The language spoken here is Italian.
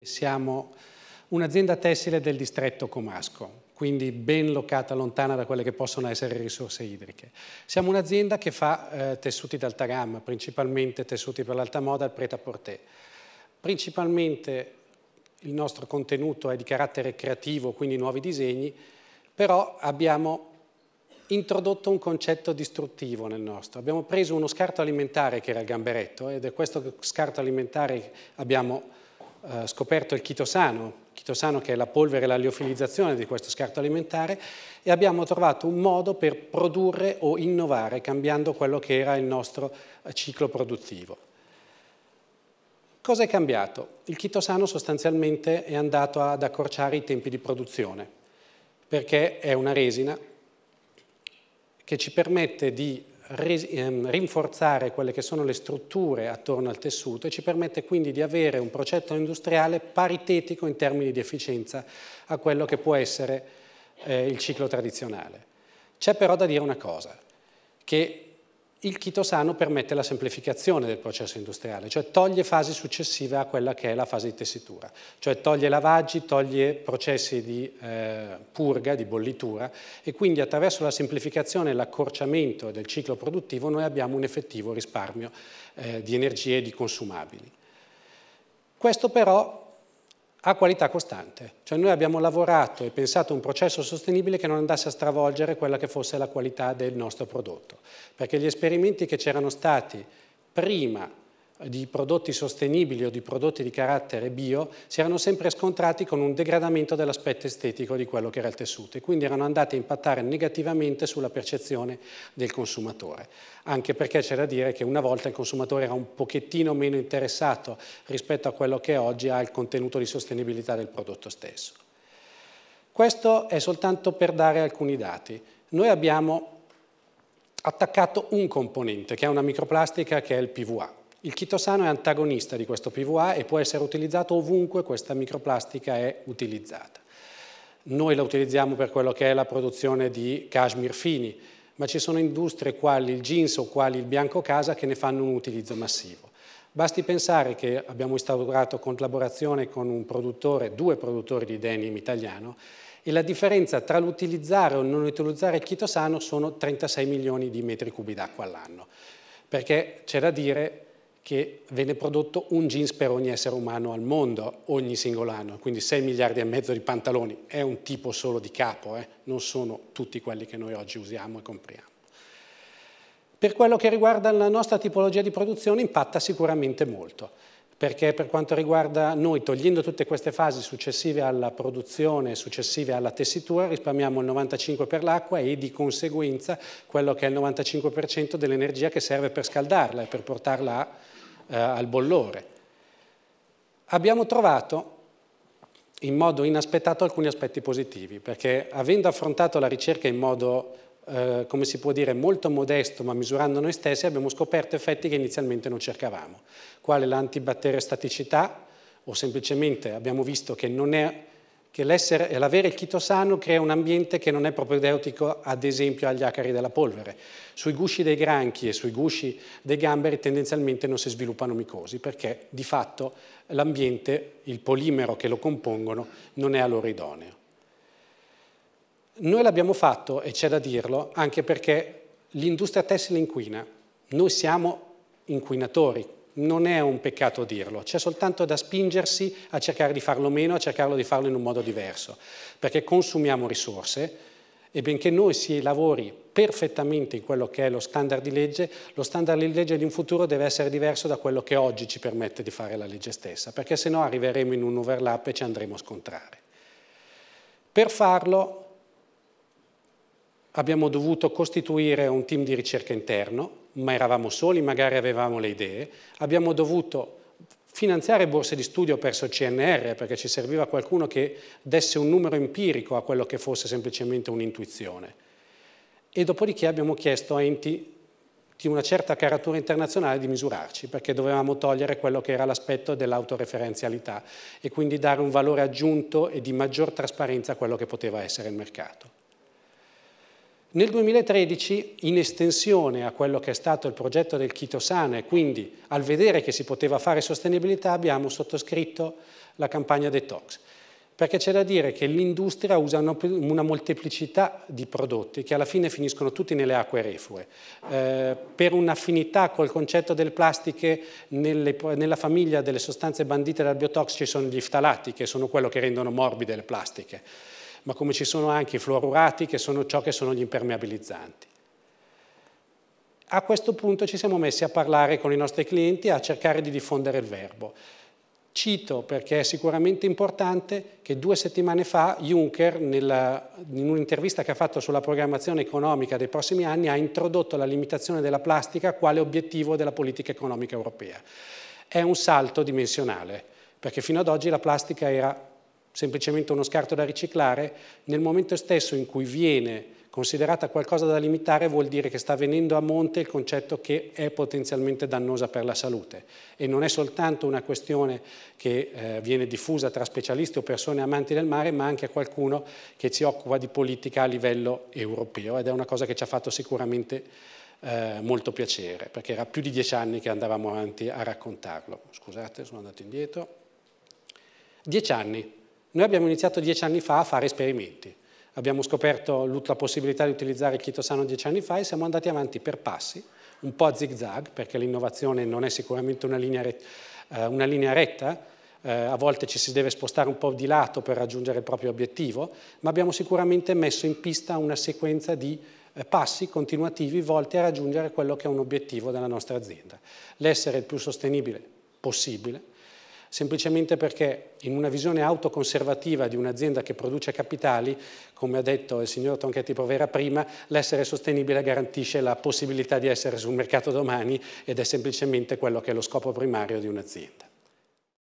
Siamo un'azienda tessile del distretto Comasco, quindi ben locata lontana da quelle che possono essere risorse idriche. Siamo un'azienda che fa eh, tessuti d'alta gamma, principalmente tessuti per l'alta moda al prêt-à-porter. Principalmente il nostro contenuto è di carattere creativo, quindi nuovi disegni, però abbiamo introdotto un concetto distruttivo nel nostro. Abbiamo preso uno scarto alimentare che era il gamberetto ed è questo scarto alimentare che abbiamo eh, scoperto il chitosano, chitosano che è la polvere e la liofilizzazione di questo scarto alimentare e abbiamo trovato un modo per produrre o innovare cambiando quello che era il nostro eh, ciclo produttivo. Cosa è cambiato? Il chitosano sostanzialmente è andato ad accorciare i tempi di produzione perché è una resina che ci permette di Ehm, rinforzare quelle che sono le strutture attorno al tessuto e ci permette quindi di avere un progetto industriale paritetico in termini di efficienza a quello che può essere eh, il ciclo tradizionale. C'è però da dire una cosa, che il chitosano permette la semplificazione del processo industriale, cioè toglie fasi successive a quella che è la fase di tessitura, cioè toglie lavaggi, toglie processi di eh, purga, di bollitura e quindi attraverso la semplificazione e l'accorciamento del ciclo produttivo noi abbiamo un effettivo risparmio eh, di energie e di consumabili. Questo però a qualità costante. Cioè noi abbiamo lavorato e pensato un processo sostenibile che non andasse a stravolgere quella che fosse la qualità del nostro prodotto, perché gli esperimenti che c'erano stati prima di prodotti sostenibili o di prodotti di carattere bio si erano sempre scontrati con un degradamento dell'aspetto estetico di quello che era il tessuto e quindi erano andati a impattare negativamente sulla percezione del consumatore, anche perché c'è da dire che una volta il consumatore era un pochettino meno interessato rispetto a quello che oggi ha il contenuto di sostenibilità del prodotto stesso. Questo è soltanto per dare alcuni dati. Noi abbiamo attaccato un componente, che è una microplastica, che è il PVA. Il chitosano è antagonista di questo PVA e può essere utilizzato ovunque questa microplastica è utilizzata. Noi la utilizziamo per quello che è la produzione di cashmere fini, ma ci sono industrie quali il jeans o quali il bianco casa che ne fanno un utilizzo massivo. Basti pensare che abbiamo instaurato collaborazione con un produttore, due produttori di denim italiano, e la differenza tra l'utilizzare o non utilizzare il chitosano sono 36 milioni di metri cubi d'acqua all'anno. Perché c'è da dire che viene prodotto un jeans per ogni essere umano al mondo ogni singolo anno, quindi 6 miliardi e mezzo di pantaloni, è un tipo solo di capo, eh? non sono tutti quelli che noi oggi usiamo e compriamo. Per quello che riguarda la nostra tipologia di produzione impatta sicuramente molto, perché per quanto riguarda noi, togliendo tutte queste fasi successive alla produzione, successive alla tessitura, risparmiamo il 95% per l'acqua e di conseguenza quello che è il 95% dell'energia che serve per scaldarla e per portarla a eh, al bollore. Abbiamo trovato in modo inaspettato alcuni aspetti positivi, perché avendo affrontato la ricerca in modo, eh, come si può dire, molto modesto, ma misurando noi stessi, abbiamo scoperto effetti che inizialmente non cercavamo, quale l'antibatteriostaticità, o semplicemente abbiamo visto che non è che l'avere il chitosano crea un ambiente che non è propedeutico ad esempio agli acari della polvere. Sui gusci dei granchi e sui gusci dei gamberi tendenzialmente non si sviluppano micosi perché di fatto l'ambiente, il polimero che lo compongono, non è a loro idoneo. Noi l'abbiamo fatto, e c'è da dirlo, anche perché l'industria tessile inquina. Noi siamo inquinatori, non è un peccato dirlo, c'è soltanto da spingersi a cercare di farlo meno, a cercarlo di farlo in un modo diverso, perché consumiamo risorse e benché noi si lavori perfettamente in quello che è lo standard di legge, lo standard di legge di un futuro deve essere diverso da quello che oggi ci permette di fare la legge stessa, perché sennò arriveremo in un overlap e ci andremo a scontrare. Per farlo abbiamo dovuto costituire un team di ricerca interno, ma eravamo soli, magari avevamo le idee, abbiamo dovuto finanziare borse di studio presso il CNR perché ci serviva qualcuno che desse un numero empirico a quello che fosse semplicemente un'intuizione. E dopodiché abbiamo chiesto a enti di una certa caratura internazionale di misurarci, perché dovevamo togliere quello che era l'aspetto dell'autoreferenzialità e quindi dare un valore aggiunto e di maggior trasparenza a quello che poteva essere il mercato. Nel 2013, in estensione a quello che è stato il progetto del Chitosana e quindi al vedere che si poteva fare sostenibilità, abbiamo sottoscritto la campagna Detox. Perché c'è da dire che l'industria usa una molteplicità di prodotti che alla fine finiscono tutti nelle acque reflue. Eh, per un'affinità col concetto delle plastiche, nelle, nella famiglia delle sostanze bandite dal biotox ci sono gli ftalati, che sono quello che rendono morbide le plastiche ma come ci sono anche i fluorurati che sono ciò che sono gli impermeabilizzanti. A questo punto ci siamo messi a parlare con i nostri clienti, a cercare di diffondere il verbo. Cito, perché è sicuramente importante, che due settimane fa Juncker, nella, in un'intervista che ha fatto sulla programmazione economica dei prossimi anni, ha introdotto la limitazione della plastica quale obiettivo della politica economica europea. È un salto dimensionale, perché fino ad oggi la plastica era semplicemente uno scarto da riciclare, nel momento stesso in cui viene considerata qualcosa da limitare vuol dire che sta venendo a monte il concetto che è potenzialmente dannosa per la salute e non è soltanto una questione che eh, viene diffusa tra specialisti o persone amanti del mare ma anche a qualcuno che si occupa di politica a livello europeo ed è una cosa che ci ha fatto sicuramente eh, molto piacere perché era più di dieci anni che andavamo avanti a raccontarlo. Scusate, sono andato indietro. Dieci anni, noi abbiamo iniziato dieci anni fa a fare esperimenti. Abbiamo scoperto la possibilità di utilizzare il chitosano dieci anni fa e siamo andati avanti per passi, un po' a zig zag, perché l'innovazione non è sicuramente una linea, eh, una linea retta, eh, a volte ci si deve spostare un po' di lato per raggiungere il proprio obiettivo, ma abbiamo sicuramente messo in pista una sequenza di eh, passi continuativi volti a raggiungere quello che è un obiettivo della nostra azienda, l'essere il più sostenibile possibile, semplicemente perché in una visione autoconservativa di un'azienda che produce capitali, come ha detto il signor Tonchetti Provera prima, l'essere sostenibile garantisce la possibilità di essere sul mercato domani ed è semplicemente quello che è lo scopo primario di un'azienda.